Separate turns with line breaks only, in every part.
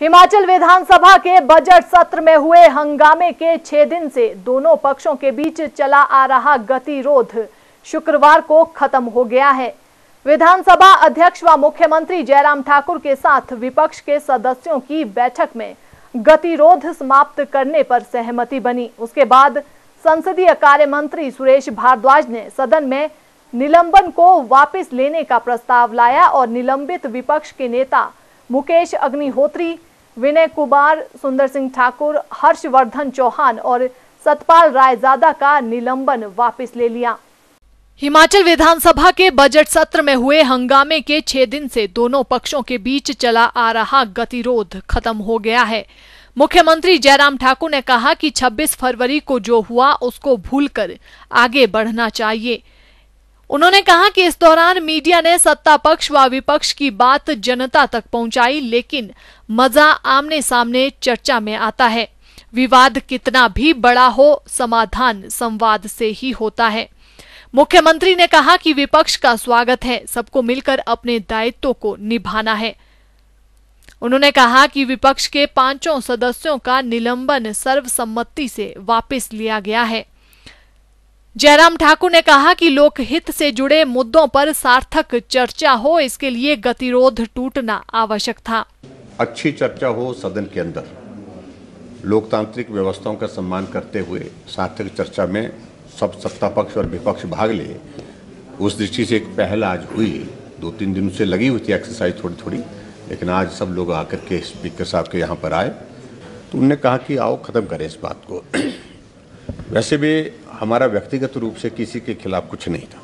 हिमाचल विधानसभा के बजट सत्र में हुए हंगामे के छह दिन से दोनों पक्षों के बीच चला आ रहा गतिरोध शुक्रवार को खत्म हो गया है विधानसभा अध्यक्ष व मुख्यमंत्री जयराम ठाकुर के साथ विपक्ष के सदस्यों की बैठक में गतिरोध समाप्त करने पर सहमति बनी उसके बाद संसदीय कार्य मंत्री सुरेश भारद्वाज ने सदन में निलंबन को वापस लेने का प्रस्ताव लाया और निलंबित विपक्ष के नेता मुकेश अग्निहोत्री विनय कुमार सुंदर सिंह ठाकुर हर्षवर्धन चौहान और सतपाल रायजादा का निलंबन वापस ले लिया हिमाचल विधानसभा के बजट सत्र में हुए हंगामे के छह दिन से दोनों पक्षों के बीच चला आ रहा गतिरोध खत्म हो गया है मुख्यमंत्री जयराम ठाकुर ने कहा कि 26 फरवरी को जो हुआ उसको भूलकर आगे बढ़ना चाहिए उन्होंने कहा कि इस दौरान मीडिया ने सत्ता पक्ष व विपक्ष की बात जनता तक पहुंचाई लेकिन मजा आमने सामने चर्चा में आता है विवाद कितना भी बड़ा हो समाधान संवाद से ही होता है मुख्यमंत्री ने कहा कि विपक्ष का स्वागत है सबको मिलकर अपने दायित्व को निभाना है उन्होंने कहा कि विपक्ष के पांचों सदस्यों का निलंबन सर्वसम्मति से वापस लिया गया है जयराम ठाकुर ने कहा कि लोकहित से जुड़े मुद्दों पर सार्थक चर्चा हो इसके लिए गतिरोध टूटना आवश्यक था
अच्छी चर्चा हो सदन के अंदर लोकतांत्रिक व्यवस्थाओं का सम्मान करते हुए सार्थक चर्चा में सब सत्ता पक्ष और विपक्ष भाग ले उस दृष्टि से एक पहल आज हुई दो तीन दिनों से लगी हुई थी एक्सरसाइज थोड़ी थोड़ी लेकिन आज सब लोग आकर के स्पीकर साहब के यहाँ पर आए तो उनने कहा कि आओ ख़त्म करें इस बात को वैसे भी हमारा व्यक्तिगत रूप से किसी के खिलाफ कुछ नहीं था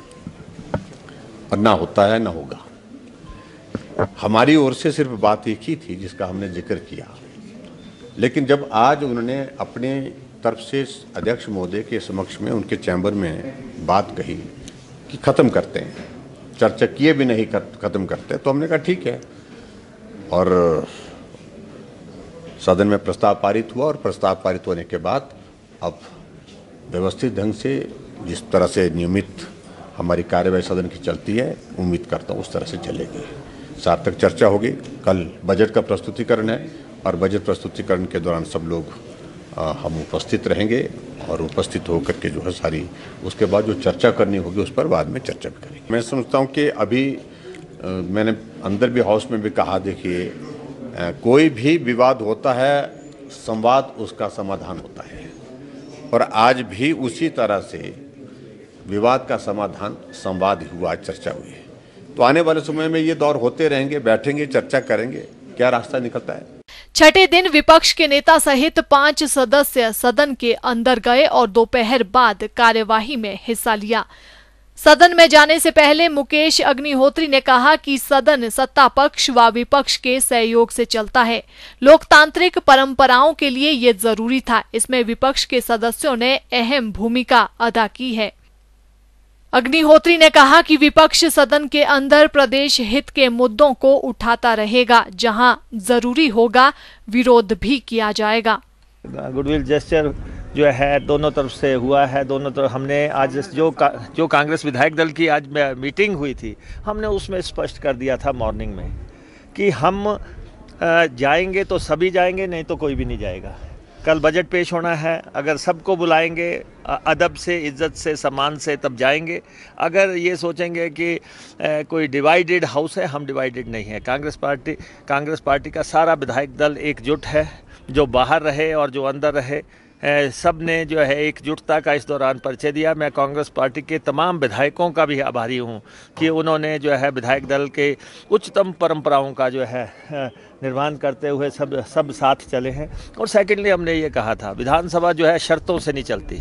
और ना होता है ना होगा हमारी ओर से सिर्फ बात एक ही थी जिसका हमने जिक्र किया लेकिन जब आज उन्होंने अपने तरफ से अध्यक्ष महोदय के समक्ष में उनके चैम्बर में बात कही कि ख़त्म करते हैं चर्चा किए भी नहीं ख़त्म करते तो हमने कहा ठीक है और सदन में प्रस्ताव पारित हुआ और प्रस्ताव पारित होने के बाद अब व्यवस्थित ढंग से जिस तरह से नियमित हमारी कार्यवाही सदन की चलती है उम्मीद करता हूँ उस तरह से चलेगी सार्थक चर्चा होगी कल बजट का प्रस्तुतिकरण है और बजट प्रस्तुतिकरण के दौरान सब लोग आ, हम उपस्थित रहेंगे और उपस्थित होकर के जो है सारी उसके बाद जो चर्चा करनी होगी उस पर बाद में चर्चा भी करेंगे मैं समझता हूँ कि अभी आ, मैंने अंदर भी हाउस में भी कहा देखिए कोई भी विवाद होता है संवाद उसका समाधान होता है और आज भी उसी तरह से विवाद का समाधान संवाद हुआ चर्चा हुई है तो आने वाले समय में ये दौर होते रहेंगे बैठेंगे चर्चा करेंगे क्या रास्ता निकलता है
छठे दिन विपक्ष के नेता सहित पांच सदस्य सदन के अंदर गए और दोपहर बाद कार्यवाही में हिस्सा लिया सदन में जाने से पहले मुकेश अग्निहोत्री ने कहा कि सदन सत्ता पक्ष व विपक्ष के सहयोग से चलता है लोकतांत्रिक परंपराओं के लिए ये जरूरी था इसमें विपक्ष के सदस्यों ने अहम भूमिका अदा की है अग्निहोत्री ने कहा कि विपक्ष सदन के अंदर प्रदेश हित के मुद्दों को उठाता रहेगा जहां जरूरी होगा विरोध भी किया जाएगा
गुडविल जेस्टर जो है दोनों तरफ से हुआ है दोनों तरफ हमने आज जो का, जो कांग्रेस विधायक दल की आज मीटिंग हुई थी हमने उसमें स्पष्ट कर दिया था मॉर्निंग में कि हम जाएंगे तो सभी जाएंगे नहीं तो कोई भी नहीं जाएगा कल बजट पेश होना है अगर सबको बुलाएंगे अदब से इज्जत से सम्मान से तब जाएंगे अगर ये सोचेंगे कि ए, कोई डिवाइडेड हाउस है हम डिवाइडेड नहीं है कांग्रेस पार्टी कांग्रेस पार्टी का सारा विधायक दल एकजुट है जो बाहर रहे और जो अंदर रहे सब ने जो है एकजुटता का इस दौरान परिचय दिया मैं कांग्रेस पार्टी के तमाम विधायकों का भी आभारी हूँ कि उन्होंने जो है विधायक दल के उच्चतम परंपराओं का जो है निर्माण करते हुए सब सब साथ चले हैं और सेकेंडली हमने ये कहा था विधानसभा जो है शर्तों से नहीं चलती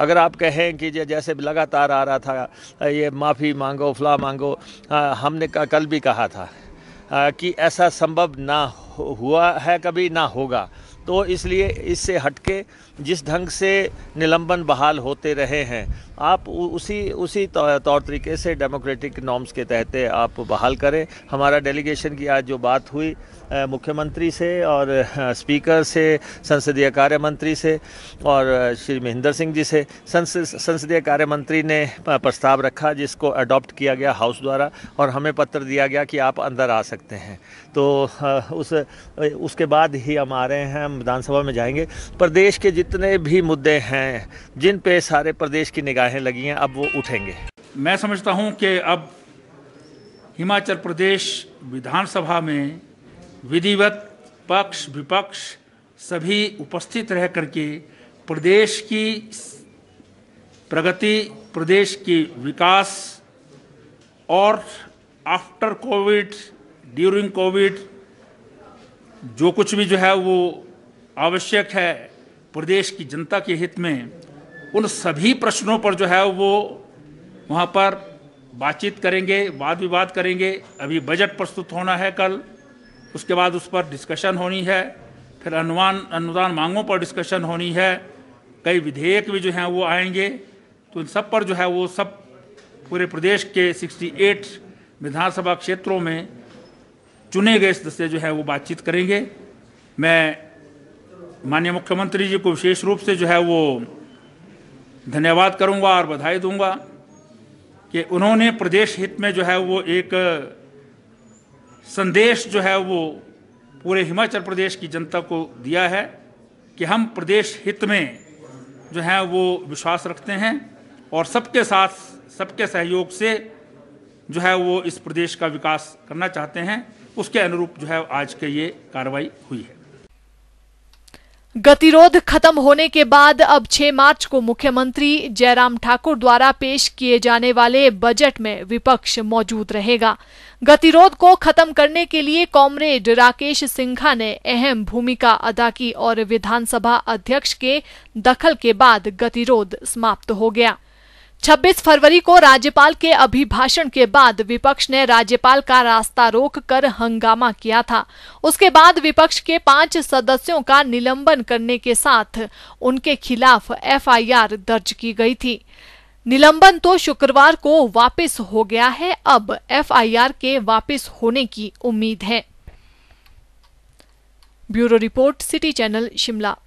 अगर आप कहें कि जैसे लगातार आ रहा था ये माफ़ी मांगो फला मांगो हमने कल भी कहा था कि ऐसा संभव ना हुआ है कभी ना होगा तो इसलिए इससे हटके जिस ढंग से निलंबन बहाल होते रहे हैं आप उसी उसी तौर तरीके से डेमोक्रेटिक नॉर्म्स के तहत आप बहाल करें हमारा डेलीगेशन की आज जो बात हुई मुख्यमंत्री से और स्पीकर से संसदीय कार्य मंत्री से और श्री महेंद्र सिंह जी से संसदीय कार्य मंत्री ने प्रस्ताव रखा जिसको अडॉप्ट किया गया हाउस द्वारा और हमें पत्र दिया गया कि आप अंदर आ सकते हैं तो उस उसके बाद ही हम आ रहे हैं हम विधानसभा में जाएंगे प्रदेश के जितने जितने भी मुद्दे हैं जिन पे सारे प्रदेश की निगाहें लगी हैं अब वो उठेंगे
मैं समझता हूं कि अब हिमाचल प्रदेश विधानसभा में विधिवत पक्ष विपक्ष सभी उपस्थित रह करके प्रदेश की प्रगति प्रदेश की विकास और आफ्टर कोविड ड्यूरिंग कोविड जो कुछ भी जो है वो आवश्यक है प्रदेश की जनता के हित में उन सभी प्रश्नों पर जो है वो वहाँ पर बातचीत करेंगे वाद विवाद करेंगे अभी बजट प्रस्तुत होना है कल उसके बाद उस पर डिस्कशन होनी है फिर अनुमान अनुदान मांगों पर डिस्कशन होनी है कई विधेयक भी जो हैं वो आएंगे तो इन सब पर जो है वो सब पूरे प्रदेश के 68 विधानसभा क्षेत्रों में चुने गए सदस्य जो है वो बातचीत करेंगे मैं माननीय मुख्यमंत्री जी को विशेष रूप से जो है वो धन्यवाद करूंगा और बधाई दूंगा कि उन्होंने प्रदेश हित में जो है वो एक संदेश जो है वो पूरे हिमाचल प्रदेश की जनता को दिया है कि हम प्रदेश हित में जो है वो विश्वास रखते हैं और सबके साथ सबके सहयोग से जो है वो इस प्रदेश का विकास करना चाहते हैं उसके अनुरूप जो है आज के ये कार्रवाई हुई है
गतिरोध खत्म होने के बाद अब 6 मार्च को मुख्यमंत्री जयराम ठाकुर द्वारा पेश किए जाने वाले बजट में विपक्ष मौजूद रहेगा गतिरोध को खत्म करने के लिए कॉमरेड राकेश सिंघा ने अहम भूमिका अदा की और विधानसभा अध्यक्ष के दखल के बाद गतिरोध समाप्त हो गया 26 फरवरी को राज्यपाल के अभिभाषण के बाद विपक्ष ने राज्यपाल का रास्ता रोककर हंगामा किया था उसके बाद विपक्ष के पांच सदस्यों का निलंबन करने के साथ उनके खिलाफ एफआईआर दर्ज की गई थी निलंबन तो शुक्रवार को वापस हो गया है अब एफआईआर के वापस होने की उम्मीद है bureau report city channel Shimla